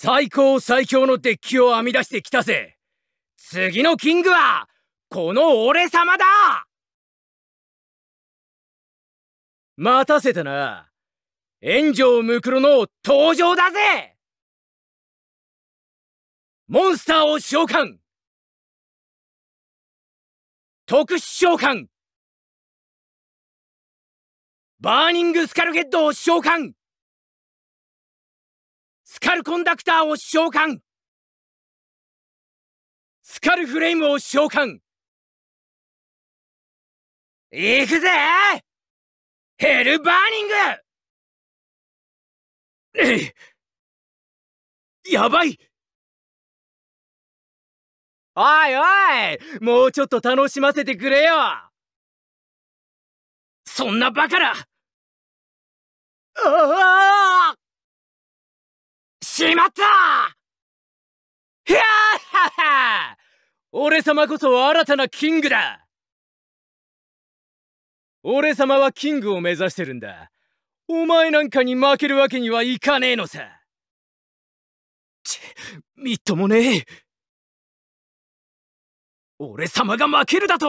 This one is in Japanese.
最高最強のデッキを編み出してきたぜ次のキングはこの俺様だ待たせたな炎上ムクロの登場だぜモンスターを召喚特殊召喚バーニングスカルヘッドを召喚スカルコンダクターを召喚スカルフレームを召喚行くぜヘルバーニングえ やばいおいおいもうちょっと楽しませてくれよそんなバカなああしまったひゃはは俺様こそ新たなキングだ俺様はキングを目指してるんだ。お前なんかに負けるわけにはいかねえのさ。ち、みっともねえ。俺様が負けるだと